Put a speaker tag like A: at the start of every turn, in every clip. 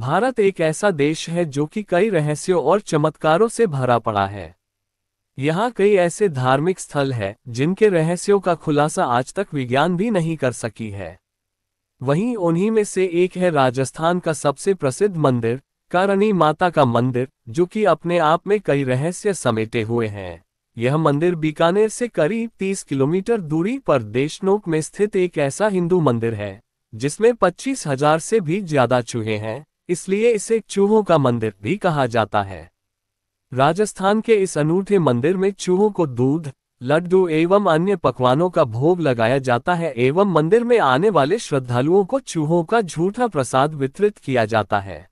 A: भारत एक ऐसा देश है जो कि कई रहस्यों और चमत्कारों से भरा पड़ा है यहाँ कई ऐसे धार्मिक स्थल है जिनके रहस्यों का खुलासा आज तक विज्ञान भी नहीं कर सकी है वहीं उन्हीं में से एक है राजस्थान का सबसे प्रसिद्ध मंदिर कारणी माता का मंदिर जो कि अपने आप में कई रहस्य समेटे हुए हैं यह मंदिर बीकानेर से करीब 30 किलोमीटर दूरी पर देशनोक में स्थित एक ऐसा हिंदू मंदिर है जिसमें पच्चीस हजार से भी ज्यादा चूहे हैं इसलिए इसे चूहों का मंदिर भी कहा जाता है राजस्थान के इस अनूठे मंदिर में चूहों को दूध लड्डू एवं अन्य पकवानों का भोग लगाया जाता है एवं मंदिर में आने वाले श्रद्धालुओं को चूहों का झूठा प्रसाद वितरित किया जाता है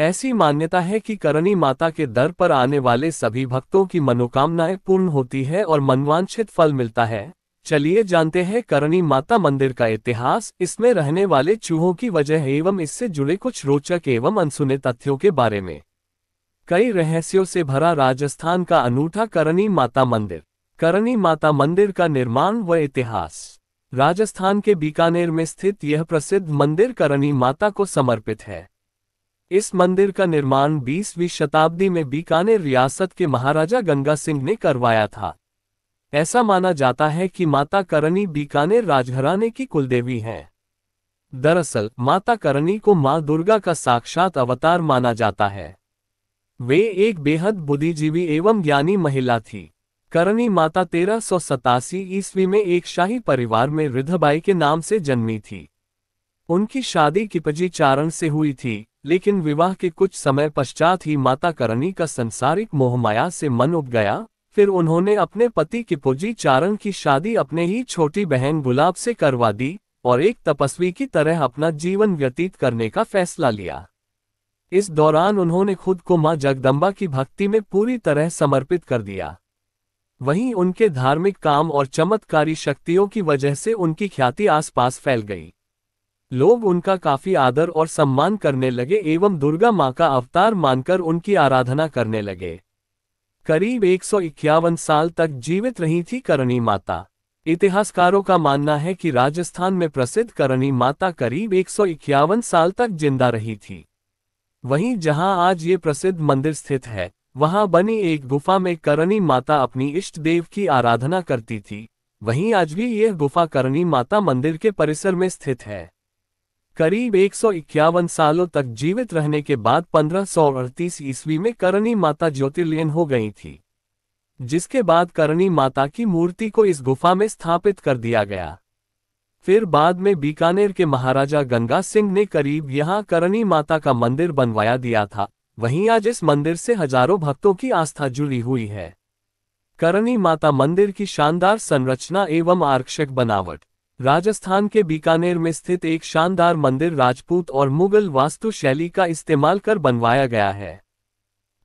A: ऐसी मान्यता है कि करणी माता के दर पर आने वाले सभी भक्तों की मनोकामनाएं पूर्ण होती है और मनवांछित फल मिलता है चलिए जानते हैं करणी माता मंदिर का इतिहास इसमें रहने वाले चूहों की वजह एवं इससे जुड़े कुछ रोचक एवं अनसुने तथ्यों के बारे में कई रहस्यों से भरा राजस्थान का अनूठा करणी माता मंदिर करणी माता मंदिर का निर्माण व इतिहास राजस्थान के बीकानेर में स्थित यह प्रसिद्ध मंदिर करणी माता को समर्पित है इस मंदिर का निर्माण 20वीं शताब्दी में बीकानेर रियासत के महाराजा गंगा सिंह ने करवाया था ऐसा माना जाता है कि माता करणी बीकानेर राजघराने की कुलदेवी हैं दरअसल माता करणी को मां दुर्गा का साक्षात अवतार माना जाता है वे एक बेहद बुद्धिजीवी एवं ज्ञानी महिला थी करणी माता तेरह सौ सतासी ईस्वी में एक शाही परिवार में रिधबाई के नाम से जन्मी थी उनकी शादी किपजी चारण से हुई थी लेकिन विवाह के कुछ समय पश्चात ही माता करणी का संसारिक मोहमाया से मन उब गया फिर उन्होंने अपने पति किपोजी चारण की शादी अपने ही छोटी बहन गुलाब से करवा दी और एक तपस्वी की तरह अपना जीवन व्यतीत करने का फैसला लिया इस दौरान उन्होंने खुद को मां जगदम्बा की भक्ति में पूरी तरह समर्पित कर दिया वहीं उनके धार्मिक काम और चमत्कारी शक्तियों की वजह से उनकी ख्याति आसपास फैल गई लोग उनका काफी आदर और सम्मान करने लगे एवं दुर्गा मां का अवतार मानकर उनकी आराधना करने लगे करीब एक साल तक जीवित रही थी करणी माता इतिहासकारों का मानना है कि राजस्थान में प्रसिद्ध करणी माता करीब एक साल तक जिंदा रही थी वहीं जहां आज ये प्रसिद्ध मंदिर स्थित है वहां बनी एक गुफा में करणी माता अपनी इष्ट देव की आराधना करती थी वहीं आज भी यह गुफा करणी माता मंदिर के परिसर में स्थित है करीब एक सालों तक जीवित रहने के बाद पंद्रह ईस्वी में करणी माता ज्योतिर्लियन हो गई थी जिसके बाद करणी माता की मूर्ति को इस गुफा में स्थापित कर दिया गया फिर बाद में बीकानेर के महाराजा गंगा सिंह ने करीब यहाँ करणी माता का मंदिर बनवाया दिया था वहीं आज इस मंदिर से हजारों भक्तों की आस्था जुड़ी हुई है करणी माता मंदिर की शानदार संरचना एवं आरक्षक बनावट राजस्थान के बीकानेर में स्थित एक शानदार मंदिर राजपूत और मुगल वास्तु शैली का इस्तेमाल कर बनवाया गया है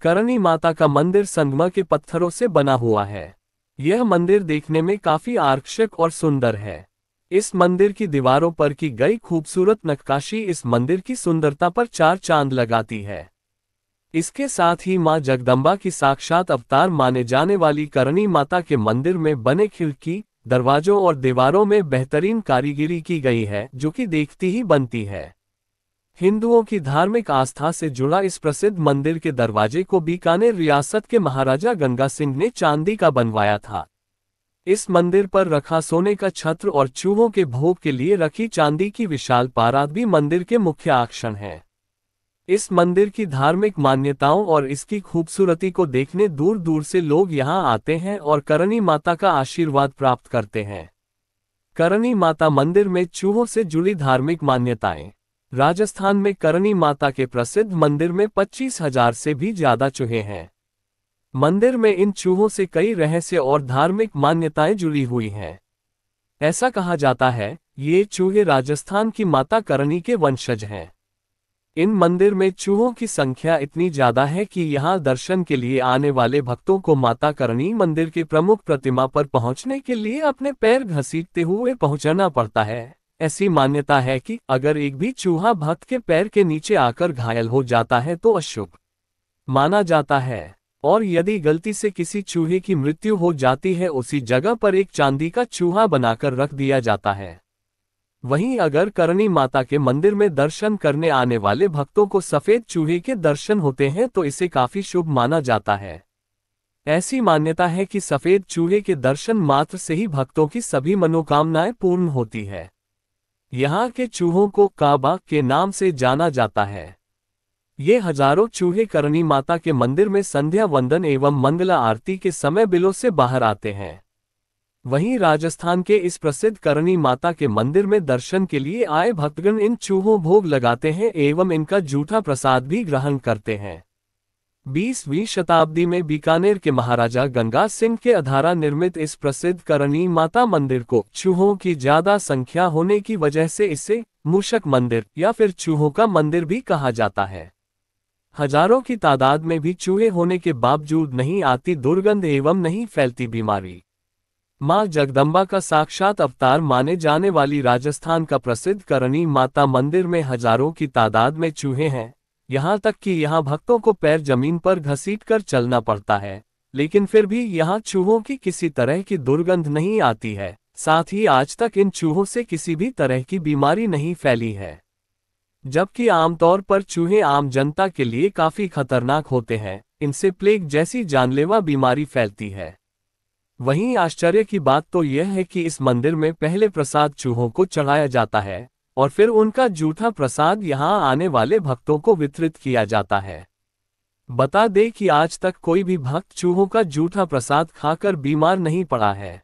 A: करणी माता का मंदिर संगमा के पत्थरों से बना हुआ है यह मंदिर देखने में काफी आकर्षक और सुंदर है इस मंदिर की दीवारों पर की गई खूबसूरत नक्काशी इस मंदिर की सुंदरता पर चार चांद लगाती है इसके साथ ही मां जगदम्बा की साक्षात अवतार माने जाने वाली करणी माता के मंदिर में बने खिड़की दरवाजों और दीवारों में बेहतरीन कारीगरी की गई है जो कि देखती ही बनती है हिंदुओं की धार्मिक आस्था से जुड़ा इस प्रसिद्ध मंदिर के दरवाजे को बीकानेर रियासत के महाराजा गंगा सिंह ने चांदी का बनवाया था इस मंदिर पर रखा सोने का छत्र और चूहों के भोग के लिए रखी चांदी की विशाल पारात भी मंदिर के मुख्य आकर्षण है इस मंदिर की धार्मिक मान्यताओं और इसकी खूबसूरती को देखने दूर दूर से लोग यहाँ आते हैं और करणी माता का आशीर्वाद प्राप्त करते हैं करणी माता मंदिर में चूहों से जुड़ी धार्मिक मान्यताएं राजस्थान में करणी माता के प्रसिद्ध मंदिर में पच्चीस हजार से भी ज्यादा चूहे हैं मंदिर में इन चूहों से कई रहस्य और धार्मिक मान्यताएं जुड़ी हुई हैं ऐसा कहा जाता है ये चूहे राजस्थान की माता करणी के वंशज हैं इन मंदिर में चूहों की संख्या इतनी ज्यादा है कि यहाँ दर्शन के लिए आने वाले भक्तों को माता करणी मंदिर की प्रमुख प्रतिमा पर पहुँचने के लिए अपने पैर घसीटते हुए पहुँचना पड़ता है ऐसी मान्यता है कि अगर एक भी चूहा भक्त के पैर के नीचे आकर घायल हो जाता है तो अशुभ माना जाता है और यदि गलती से किसी चूहे की मृत्यु हो जाती है उसी जगह पर एक चांदी का चूहा बनाकर रख दिया जाता है वहीं अगर करणी माता के मंदिर में दर्शन करने आने वाले भक्तों को सफेद चूहे के दर्शन होते हैं तो इसे काफी शुभ माना जाता है ऐसी मान्यता है कि सफेद चूहे के दर्शन मात्र से ही भक्तों की सभी मनोकामनाएं पूर्ण होती है यहाँ के चूहों को काबा के नाम से जाना जाता है ये हजारों चूहे करणी माता के मंदिर में संध्या वंदन एवं मंगला आरती के समय बिलों से बाहर आते हैं वहीं राजस्थान के इस प्रसिद्ध करणी माता के मंदिर में दर्शन के लिए आए भक्तगण इन चूहों भोग लगाते हैं एवं इनका जूठा प्रसाद भी ग्रहण करते हैं बीसवीं शताब्दी में बीकानेर के महाराजा गंगा सिंह के अधारा निर्मित इस प्रसिद्ध करणी माता मंदिर को चूहों की ज्यादा संख्या होने की वजह से इसे मूषक मंदिर या फिर चूहों का मंदिर भी कहा जाता है हजारों की तादाद में भी चूहे होने के बावजूद नहीं आती दुर्गंध एवं नहीं फैलती बीमारी मां जगदम्बा का साक्षात अवतार माने जाने वाली राजस्थान का प्रसिद्ध करणी माता मंदिर में हजारों की तादाद में चूहे हैं यहां तक कि यहां भक्तों को पैर जमीन पर घसीट कर चलना पड़ता है लेकिन फिर भी यहां चूहों की किसी तरह की दुर्गंध नहीं आती है साथ ही आज तक इन चूहों से किसी भी तरह की बीमारी नहीं फैली है जबकि आमतौर पर चूहे आम जनता के लिए काफी खतरनाक होते हैं इनसे प्लेग जैसी जानलेवा बीमारी फैलती है वहीं आश्चर्य की बात तो यह है कि इस मंदिर में पहले प्रसाद चूहों को चढ़ाया जाता है और फिर उनका जूठा प्रसाद यहाँ आने वाले भक्तों को वितरित किया जाता है बता दें कि आज तक कोई भी भक्त चूहों का जूठा प्रसाद खाकर बीमार नहीं पड़ा है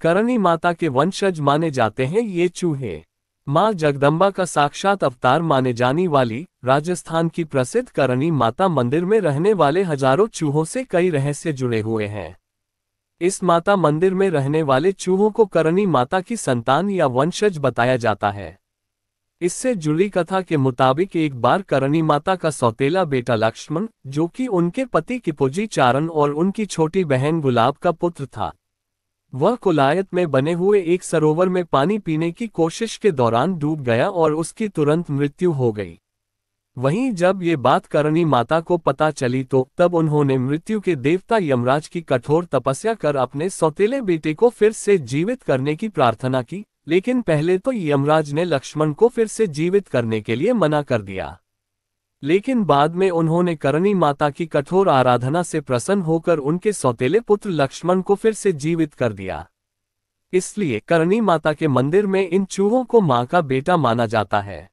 A: करणी माता के वंशज माने जाते हैं ये चूहे माँ जगदम्बा का साक्षात अवतार माने जाने वाली राजस्थान की प्रसिद्ध करणी माता मंदिर में रहने वाले हजारों चूहों से कई रहस्य जुड़े हुए हैं इस माता मंदिर में रहने वाले चूहों को करणी माता की संतान या वंशज बताया जाता है इससे जुड़ी कथा के मुताबिक एक बार करणी माता का सौतेला बेटा लक्ष्मण जो कि उनके पति किपोजी चारण और उनकी छोटी बहन गुलाब का पुत्र था वह कुलायत में बने हुए एक सरोवर में पानी पीने की कोशिश के दौरान डूब गया और उसकी तुरंत मृत्यु हो गई वहीं जब ये बात करणी माता को पता चली तो तब उन्होंने मृत्यु के देवता यमराज की कठोर तपस्या कर अपने सौतेले बेटे को फिर से जीवित करने की प्रार्थना की लेकिन पहले तो यमराज ने लक्ष्मण को फिर से जीवित करने के लिए मना कर दिया लेकिन बाद में उन्होंने करणी माता की कठोर आराधना से प्रसन्न होकर उनके सौतेले पुत्र लक्ष्मण को फिर से जीवित कर दिया इसलिए करणी माता के मंदिर में इन चूहों को मां का बेटा माना जाता है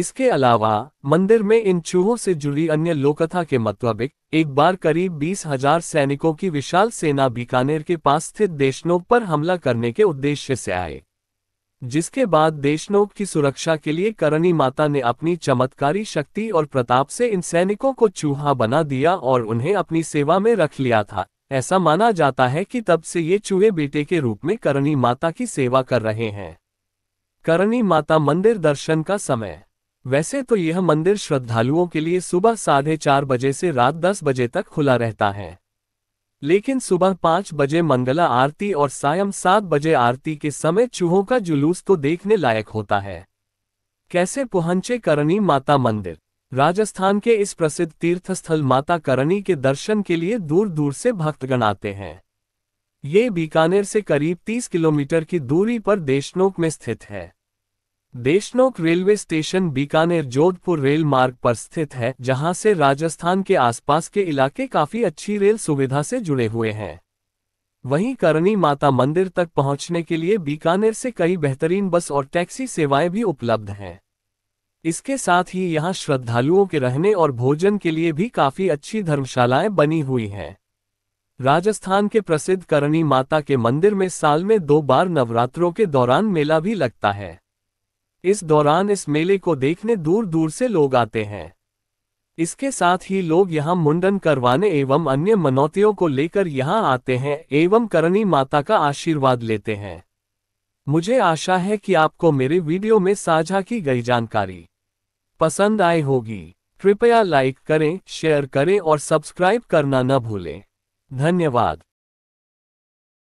A: इसके अलावा मंदिर में इन चूहों से जुड़ी अन्य लोकथा के मुताबिक एक बार करीब बीस हजार सैनिकों की विशाल सेना बीकानेर के पास स्थित देशनोक पर हमला करने के उद्देश्य से आए जिसके बाद देशनोक की सुरक्षा के लिए करणी माता ने अपनी चमत्कारी शक्ति और प्रताप से इन सैनिकों को चूहा बना दिया और उन्हें अपनी सेवा में रख लिया था ऐसा माना जाता है कि तब से ये चूहे बेटे के रूप में करणी माता की सेवा कर रहे हैं करणी माता मंदिर दर्शन का समय वैसे तो यह मंदिर श्रद्धालुओं के लिए सुबह साढ़े चार बजे से रात दस बजे तक खुला रहता है लेकिन सुबह पांच बजे मंगला आरती और सायं सात बजे आरती के समय चूहों का जुलूस तो देखने लायक होता है कैसे पहुंचे करणी माता मंदिर राजस्थान के इस प्रसिद्ध तीर्थस्थल माता करणी के दर्शन के लिए दूर दूर से भक्तगण आते हैं ये बीकानेर से करीब 30 किलोमीटर की दूरी पर देशनोक में स्थित है Deshnok railway station Bikaner Jodhpur rail मार्ग पर स्थित है जहां से राजस्थान के आसपास के इलाके काफी अच्छी रेल सुविधा से जुड़े हुए हैं वहीं करणी माता मंदिर तक पहुंचने के लिए बीकानेर से कई बेहतरीन बस और टैक्सी सेवाएं भी उपलब्ध हैं इसके साथ ही यहां श्रद्धालुओं के रहने और भोजन के लिए भी काफी अच्छी धर्मशालाएं बनी हुई हैं राजस्थान के प्रसिद्ध करणी माता के मंदिर में साल में दो बार नवरात्रों के दौरान मेला भी लगता है इस दौरान इस मेले को देखने दूर दूर से लोग आते हैं इसके साथ ही लोग यहां मुंडन करवाने एवं अन्य मनौतियों को लेकर यहां आते हैं एवं करणी माता का आशीर्वाद लेते हैं मुझे आशा है कि आपको मेरे वीडियो में साझा की गई जानकारी पसंद आई होगी कृपया लाइक करें शेयर करें और सब्सक्राइब करना न भूलें धन्यवाद